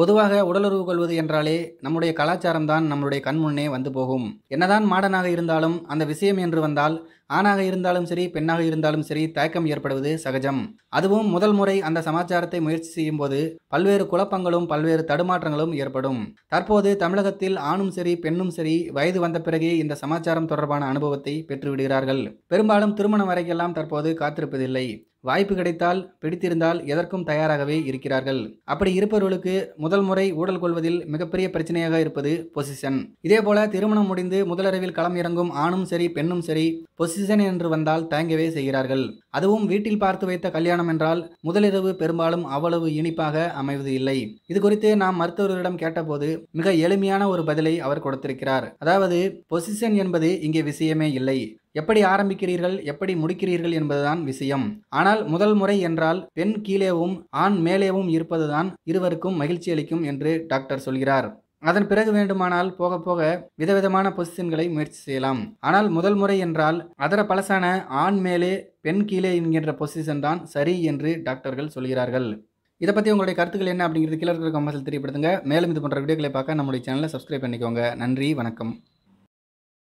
பொதுவாக உடலுறவு கொள்வது என்றாலே நம்முடைய கலாச்சாரம் தான் நம்முடைய கண்முன்னே வந்து போகும் என்னதான் மாடனாக இருந்தாலும் அந்த விஷயம் என்று வந்தால் ஆணாக இருந்தாலும் சரி பெண்ணாக இருந்தாலும் சரி தயக்கம் ஏற்படுவது சகஜம் அதுவும் முதல் முறை அந்த சமாச்சாரத்தை முயற்சி செய்யும் போது பல்வேறு குழப்பங்களும் பல்வேறு தடுமாற்றங்களும் ஏற்படும் தற்போது தமிழகத்தில் ஆணும் சரி பெண்ணும் சரி வயது வந்த பிறகே இந்த சமாச்சாரம் தொடர்பான அனுபவத்தை பெற்றுவிடுகிறார்கள் பெரும்பாலும் திருமணம் வரைக்கெல்லாம் தற்போது காத்திருப்பதில்லை வாய்ப்பு கிடைத்தால் பிடித்திருந்தால் எதற்கும் தயாராகவே இருக்கிறார்கள் அப்படி இருப்பவர்களுக்கு முதல் முறை ஊழல் கொள்வதில் மிகப்பெரிய பிரச்சனையாக இருப்பது பொசிஷன் இதேபோல திருமணம் முடிந்து முதலரவில் களம் இறங்கும் ஆணும் சரி பெண்ணும் சரி பொசிஷன் என்று வந்தால் தயங்கவே செய்கிறார்கள் அதுவும் வீட்டில் பார்த்து வைத்த கல்யாணம் என்றால் முதலிரவு பெரும்பாலும் அவ்வளவு இனிப்பாக அமைவது இல்லை இது குறித்து நாம் மருத்துவர்களிடம் கேட்டபோது மிக எளிமையான ஒரு பதிலை அவர் கொடுத்திருக்கிறார் அதாவது பொசிஷன் என்பது இங்கே விஷயமே இல்லை எப்படி ஆரம்பிக்கிறீர்கள் எப்படி முடிக்கிறீர்கள் என்பதுதான் விஷயம் ஆனால் முதல் முறை என்றால் பெண் கீழேவும் ஆண் மேலேவும் இருப்பதுதான் இருவருக்கும் மகிழ்ச்சி அளிக்கும் என்று டாக்டர் சொல்கிறார் அதன் பிறகு வேண்டுமானால் போக போக விதவிதமான பொசிஷன்களை முயற்சி செய்யலாம் ஆனால் முதல் முறை என்றால் அதர பழசான ஆண் மேலே பெண் கீழே என்கின்ற பொசிஷன் தான் சரி என்று டாக்டர்கள் சொல்கிறார்கள் இதை பற்றி உங்களுடைய கருத்துக்கள் என்ன அப்படிங்கிறது கீழே இருக்கிற கம்பல்சரி தெரியப்படுத்துங்க மேலும் இது போன்ற வீடியோக்களை பார்க்க நம்மளுடைய சேனலை சப்ஸ்கிரைப் பண்ணிக்கோங்க நன்றி வணக்கம்